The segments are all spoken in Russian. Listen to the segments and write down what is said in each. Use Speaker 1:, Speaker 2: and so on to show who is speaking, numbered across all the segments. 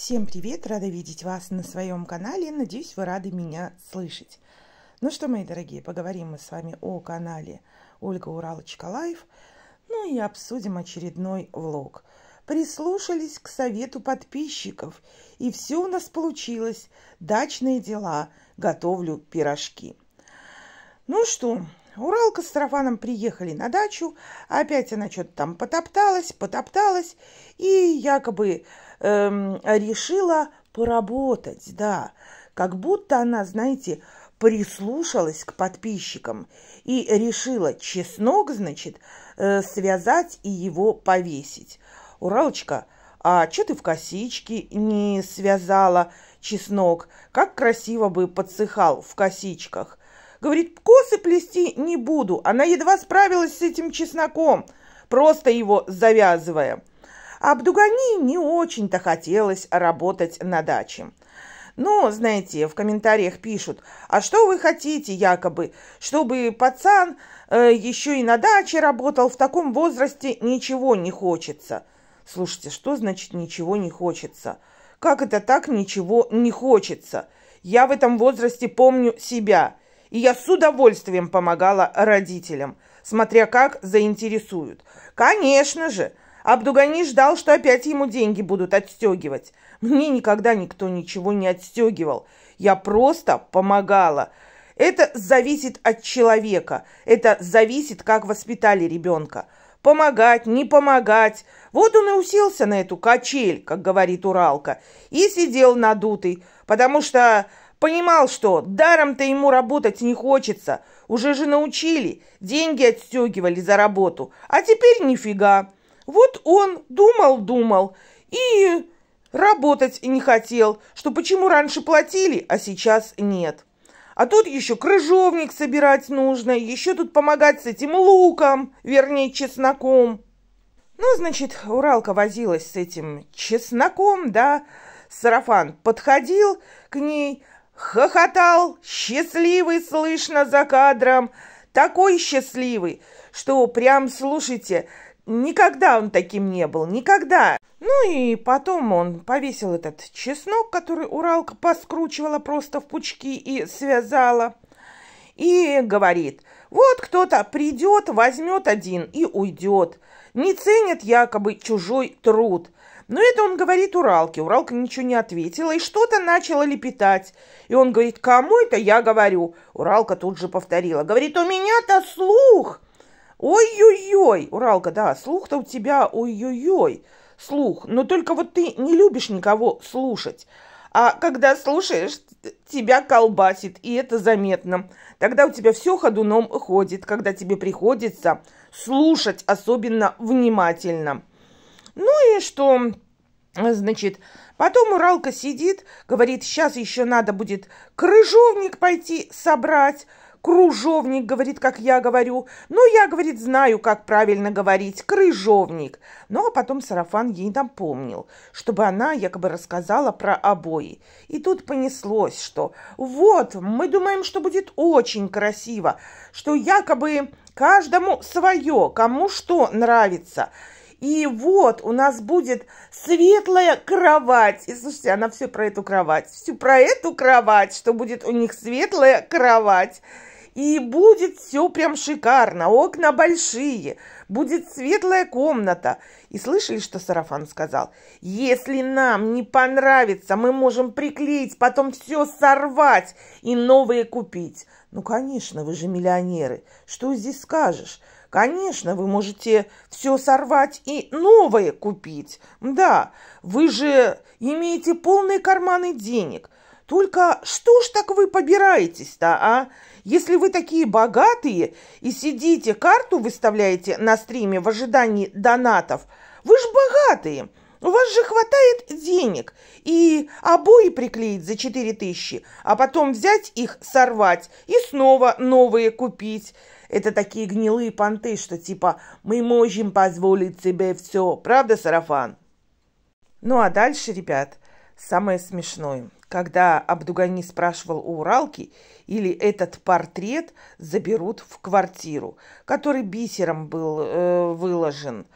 Speaker 1: Всем привет! Рада видеть вас на своем канале. Надеюсь, вы рады меня слышать. Ну что, мои дорогие, поговорим мы с вами о канале Ольга Уралочка Лайф. Ну и обсудим очередной влог. Прислушались к совету подписчиков. И все у нас получилось. Дачные дела. Готовлю пирожки. Ну что, Уралка с Сарафаном приехали на дачу. Опять она что-то там потопталась, потопталась. И якобы эм, решила поработать, да, как будто она, знаете, прислушалась к подписчикам и решила чеснок, значит, э, связать и его повесить. Уралочка, а что ты в косичке не связала чеснок? Как красиво бы подсыхал в косичках. Говорит, косы плести не буду. Она едва справилась с этим чесноком, просто его завязывая. А Абдугани не очень-то хотелось работать на даче. Но, знаете, в комментариях пишут, а что вы хотите якобы, чтобы пацан э, еще и на даче работал, в таком возрасте ничего не хочется. Слушайте, что значит ничего не хочется? Как это так ничего не хочется? Я в этом возрасте помню себя, и я с удовольствием помогала родителям, смотря как заинтересуют. Конечно же, Абдугани ждал, что опять ему деньги будут отстегивать. Мне никогда никто ничего не отстегивал. Я просто помогала. Это зависит от человека. Это зависит, как воспитали ребенка. Помогать, не помогать. Вот он и уселся на эту качель, как говорит Уралка, и сидел надутый, потому что понимал, что даром-то ему работать не хочется. Уже же научили, деньги отстегивали за работу, а теперь нифига. Вот он думал-думал и работать не хотел, что почему раньше платили, а сейчас нет. А тут еще крыжовник собирать нужно, еще тут помогать с этим луком, вернее, чесноком. Ну, значит, Уралка возилась с этим чесноком, да, сарафан подходил к ней, хохотал, счастливый слышно за кадром, такой счастливый, что прям, слушайте, Никогда он таким не был, никогда. Ну и потом он повесил этот чеснок, который Уралка поскручивала просто в пучки и связала. И говорит, вот кто-то придет, возьмет один и уйдет. Не ценит якобы чужой труд. Но это он говорит Уралке. Уралка ничего не ответила и что-то начала лепетать. И он говорит, кому это я говорю? Уралка тут же повторила. Говорит, у меня-то слух. Ой-ой-ой, Уралка, да, слух-то у тебя ой-ой-ой, слух. Но только вот ты не любишь никого слушать. А когда слушаешь, тебя колбасит, и это заметно. Тогда у тебя все ходуном ходит, когда тебе приходится слушать особенно внимательно. Ну и что, значит, потом Уралка сидит, говорит, сейчас еще надо будет крыжовник пойти собрать, кружовник говорит, как я говорю. Ну, я, говорит, знаю, как правильно говорить, крыжовник. Ну, а потом сарафан ей напомнил, чтобы она якобы рассказала про обои. И тут понеслось, что вот, мы думаем, что будет очень красиво, что якобы каждому свое, кому что нравится. И вот у нас будет светлая кровать. И слушайте, она все про эту кровать. всю про эту кровать, что будет у них светлая кровать. И будет все прям шикарно. Окна большие, будет светлая комната. И слышали, что Сарафан сказал? Если нам не понравится, мы можем приклеить, потом все сорвать и новые купить. Ну, конечно, вы же миллионеры. Что здесь скажешь? Конечно, вы можете все сорвать и новое купить. Да, вы же имеете полные карманы денег. Только что ж так вы побираетесь-то, а? Если вы такие богатые и сидите, карту выставляете на стриме в ожидании донатов, вы же богатые, у вас же хватает денег. И обои приклеить за тысячи, а потом взять их, сорвать и снова новые купить. Это такие гнилые понты, что типа «мы можем позволить себе все». Правда, Сарафан? Ну а дальше, ребят, самое смешное, когда Абдугани спрашивал у Уралки, или этот портрет заберут в квартиру, который бисером был э, выложен.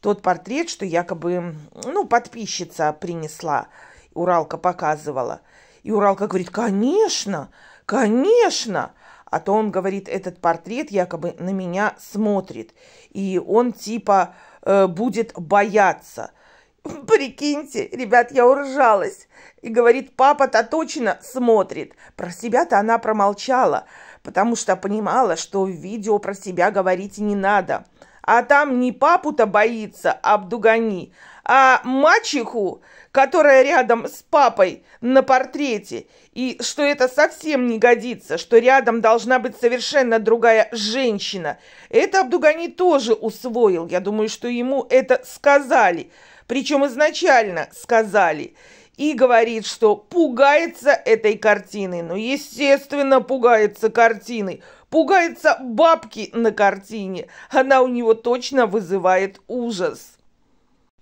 Speaker 1: Тот портрет, что якобы, ну, подписчица принесла, Уралка показывала. И Уралка говорит, конечно, конечно. А то он говорит, этот портрет якобы на меня смотрит. И он типа э, будет бояться – Прикиньте, ребят, я уржалась. И говорит, папа-то точно смотрит. Про себя-то она промолчала, потому что понимала, что в видео про себя говорить не надо. А там не папу-то боится Абдугани, а мачеху, которая рядом с папой на портрете. И что это совсем не годится, что рядом должна быть совершенно другая женщина. Это Абдугани тоже усвоил. Я думаю, что ему это сказали причем изначально сказали, и говорит, что пугается этой картиной. Ну, естественно, пугается картиной. Пугается бабки на картине. Она у него точно вызывает ужас.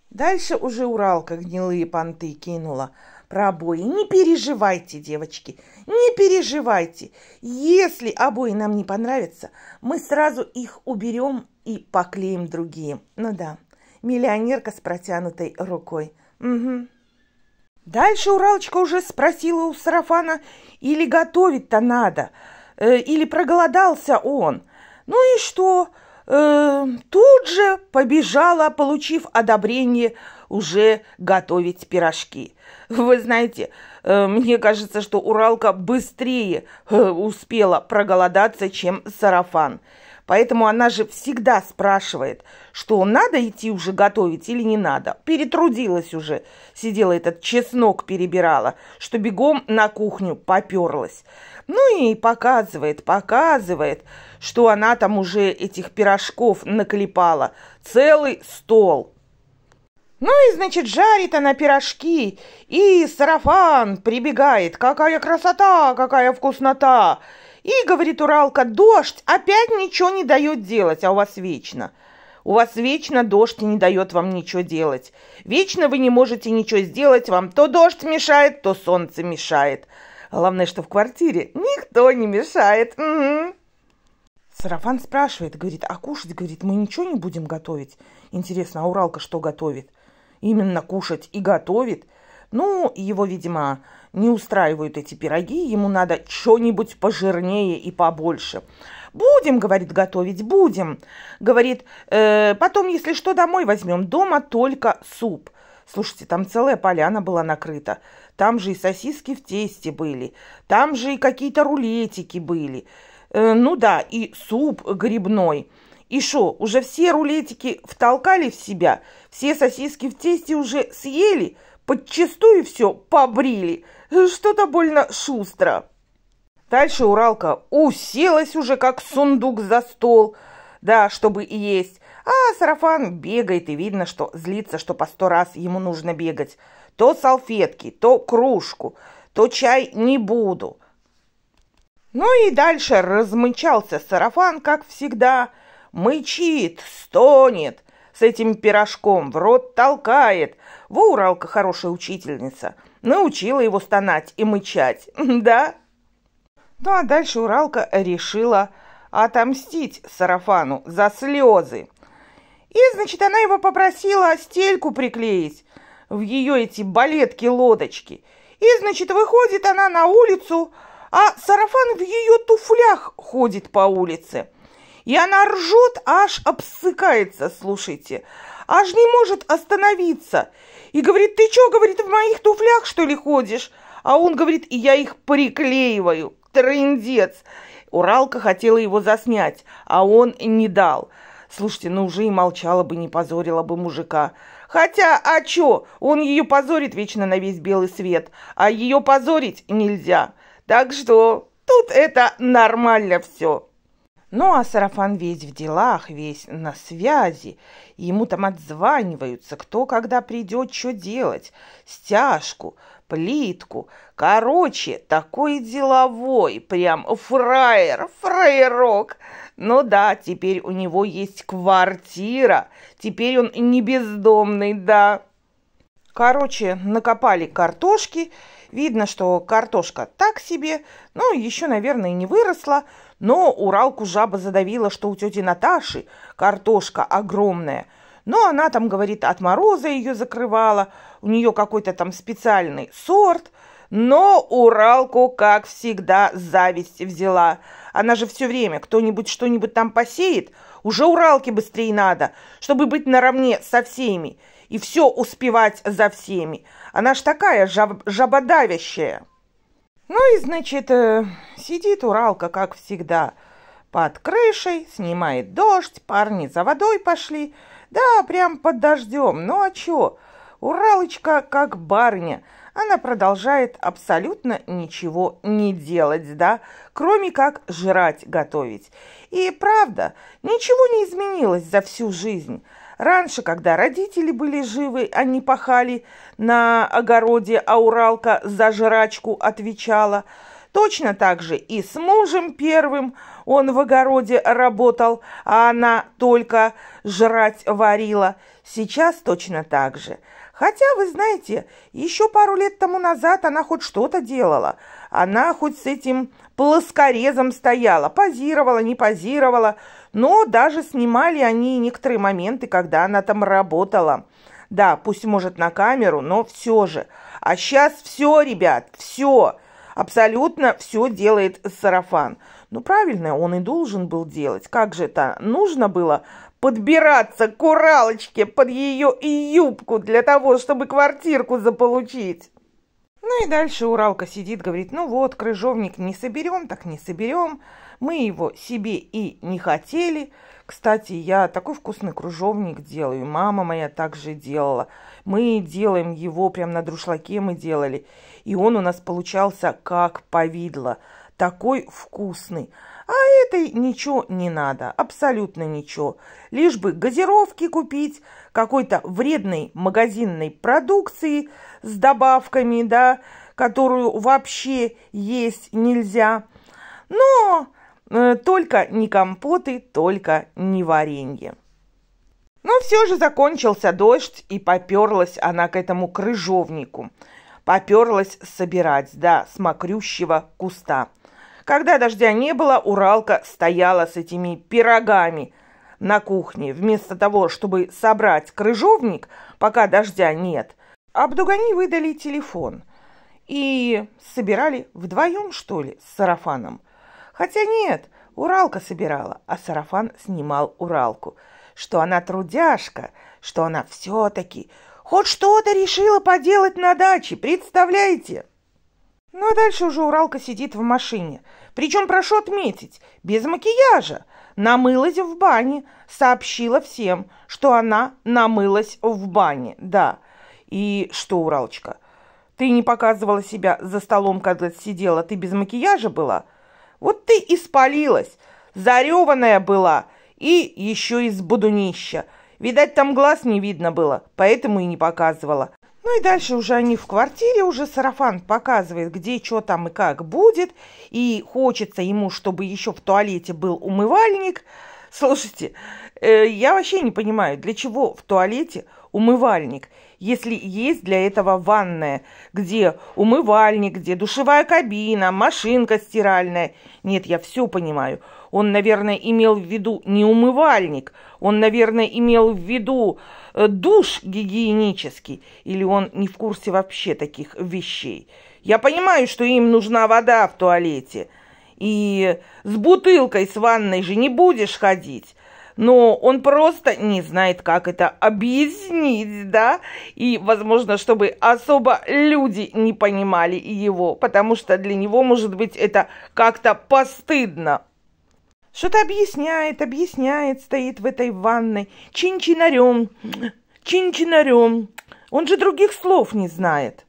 Speaker 1: Дальше уже Уралка гнилые понты кинула про обои. Не переживайте, девочки, не переживайте. Если обои нам не понравятся, мы сразу их уберем и поклеим другие. Ну да, миллионерка с протянутой рукой. Угу. Дальше Уралочка уже спросила у Сарафана, или готовить-то надо, э, или проголодался он. Ну и что? Э, тут же побежала, получив одобрение уже готовить пирожки. Вы знаете, э, мне кажется, что Уралка быстрее э, успела проголодаться, чем Сарафан. Поэтому она же всегда спрашивает, что надо идти уже готовить или не надо. Перетрудилась уже, сидела этот чеснок перебирала, что бегом на кухню поперлась. Ну и показывает, показывает, что она там уже этих пирожков наклепала. Целый стол. Ну и, значит, жарит она пирожки, и сарафан прибегает. Какая красота, какая вкуснота! И, говорит Уралка, дождь опять ничего не дает делать, а у вас вечно. У вас вечно дождь не дает вам ничего делать. Вечно вы не можете ничего сделать, вам то дождь мешает, то солнце мешает. Главное, что в квартире никто не мешает. Угу. Сарафан спрашивает, говорит, а кушать, говорит, мы ничего не будем готовить. Интересно, а Уралка что готовит? Именно кушать и готовит – ну, его, видимо, не устраивают эти пироги, ему надо что-нибудь пожирнее и побольше. Будем, говорит, готовить, будем. Говорит, э, потом, если что, домой возьмем. Дома только суп. Слушайте, там целая поляна была накрыта. Там же и сосиски в тесте были. Там же и какие-то рулетики были. Э, ну да, и суп грибной. И что, уже все рулетики втолкали в себя? Все сосиски в тесте уже съели? Подчистую все побрили, что-то больно шустро. Дальше Уралка уселась уже как сундук за стол, да, чтобы есть. А сарафан бегает, и видно, что злится, что по сто раз ему нужно бегать. То салфетки, то кружку, то чай не буду. Ну и дальше размычался сарафан, как всегда. Мычит, стонет, с этим пирожком в рот толкает, во Уралка хорошая учительница. Научила его стонать и мычать, да? Ну а дальше Уралка решила отомстить Сарафану за слезы. И, значит, она его попросила стельку приклеить в ее эти балетки-лодочки. И, значит, выходит она на улицу, а сарафан в ее туфлях ходит по улице. И она ржет, аж обсыкается, слушайте, аж не может остановиться. И говорит, ты что, говорит, в моих туфлях, что ли, ходишь? А он говорит, и я их приклеиваю. Трындец. Уралка хотела его заснять, а он не дал. Слушайте, ну уже и молчала бы, не позорила бы мужика. Хотя, а чё, он ее позорит вечно на весь белый свет, а ее позорить нельзя. Так что тут это нормально все. Ну а сарафан весь в делах, весь на связи ему там отзваниваются, кто когда придет, что делать, стяжку, плитку. Короче, такой деловой, прям фраер, фраерок. Ну да, теперь у него есть квартира, теперь он не бездомный, да. Короче, накопали картошки. Видно, что картошка так себе, ну, еще, наверное, не выросла. Но Уралку жаба задавила, что у тети Наташи картошка огромная. Но она там, говорит, от мороза ее закрывала, у нее какой-то там специальный сорт. Но Уралку, как всегда, зависть взяла. Она же все время кто-нибудь что-нибудь там посеет, уже Уралке быстрее надо, чтобы быть наравне со всеми и все успевать за всеми. Она ж такая жаб жабодавящая. Ну и, значит, э, сидит Уралка, как всегда, под крышей, снимает дождь, парни за водой пошли. Да, прям под дождем. Ну а чё? Уралочка как барыня. Она продолжает абсолютно ничего не делать, да, кроме как жрать, готовить. И правда, ничего не изменилось за всю жизнь. Раньше, когда родители были живы, они а пахали на огороде, а Уралка за жрачку отвечала. Точно так же и с мужем первым он в огороде работал, а она только жрать варила. Сейчас точно так же. Хотя, вы знаете, еще пару лет тому назад она хоть что-то делала. Она хоть с этим плоскорезом стояла, позировала, не позировала – но даже снимали они некоторые моменты, когда она там работала. Да, пусть может на камеру, но все же. А сейчас все, ребят, все. Абсолютно все делает сарафан. Ну, правильно, он и должен был делать. Как же это нужно было подбираться к Уралочке под ее юбку для того, чтобы квартирку заполучить? Ну и дальше Уралка сидит, говорит, ну вот, крыжовник не соберем, так не соберем. Мы его себе и не хотели. Кстати, я такой вкусный кружовник делаю, мама моя также делала. Мы делаем его прямо на друшлаке мы делали. И он у нас получался как повидло, такой вкусный. А этой ничего не надо, абсолютно ничего. Лишь бы газировки купить, какой-то вредной магазинной продукции с добавками, да, которую вообще есть нельзя. Но э, только не компоты, только не варенье. Но все же закончился дождь, и поперлась она к этому крыжовнику. Поперлась собирать, да, с мокрющего куста – когда дождя не было, Уралка стояла с этими пирогами на кухне. Вместо того, чтобы собрать крыжовник, пока дождя нет, обдугани выдали телефон. И собирали вдвоем, что ли, с сарафаном. Хотя нет, Уралка собирала, а сарафан снимал Уралку. Что она трудяшка, что она все-таки хоть что-то решила поделать на даче, представляете? Ну а дальше уже Уралка сидит в машине – причем, прошу отметить, без макияжа. Намылась в бане. Сообщила всем, что она намылась в бане. Да. И что, Уралочка, ты не показывала себя за столом, когда сидела, ты без макияжа была? Вот ты и спалилась. Зареванная была. И еще из будунища. Видать, там глаз не видно было, поэтому и не показывала. Ну и дальше уже они в квартире, уже сарафан показывает, где, что там и как будет. И хочется ему, чтобы еще в туалете был умывальник. Слушайте, э, я вообще не понимаю, для чего в туалете умывальник – если есть для этого ванная, где умывальник, где душевая кабина, машинка стиральная. Нет, я все понимаю. Он, наверное, имел в виду не умывальник, он, наверное, имел в виду э, душ гигиенический, или он не в курсе вообще таких вещей. Я понимаю, что им нужна вода в туалете, и с бутылкой с ванной же не будешь ходить но он просто не знает, как это объяснить, да, и, возможно, чтобы особо люди не понимали его, потому что для него, может быть, это как-то постыдно. Что-то объясняет, объясняет, стоит в этой ванной, чинчинарем, чинчинарем. он же других слов не знает.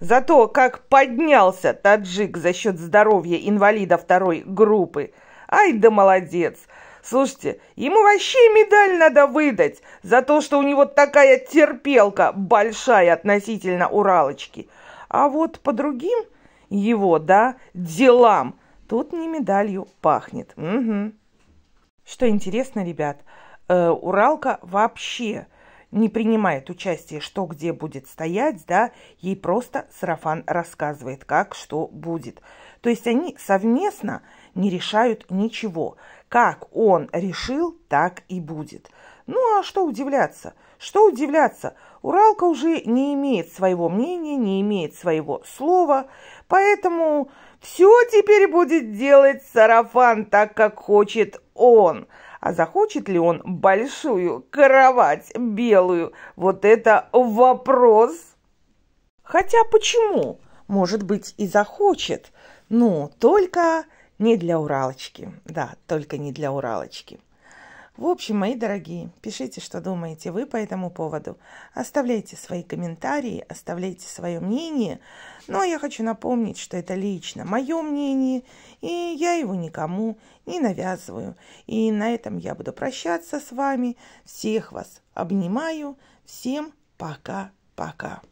Speaker 1: Зато как поднялся таджик за счет здоровья инвалида второй группы. Ай да молодец! Слушайте, ему вообще медаль надо выдать за то, что у него такая терпелка большая относительно Уралочки. А вот по другим его, да, делам тут не медалью пахнет. Угу. Что интересно, ребят, э, Уралка вообще не принимает участие, что где будет стоять, да, ей просто сарафан рассказывает, как что будет. То есть они совместно не решают ничего. Как он решил, так и будет. Ну а что удивляться? Что удивляться? Уралка уже не имеет своего мнения, не имеет своего слова, поэтому все теперь будет делать сарафан так, как хочет он. А захочет ли он большую кровать белую? Вот это вопрос. Хотя почему? Может быть и захочет, но только не для Уралочки. Да, только не для Уралочки. В общем, мои дорогие, пишите, что думаете вы по этому поводу. Оставляйте свои комментарии, оставляйте свое мнение. Но я хочу напомнить, что это лично мое мнение, и я его никому не навязываю. И на этом я буду прощаться с вами. Всех вас обнимаю. Всем пока-пока.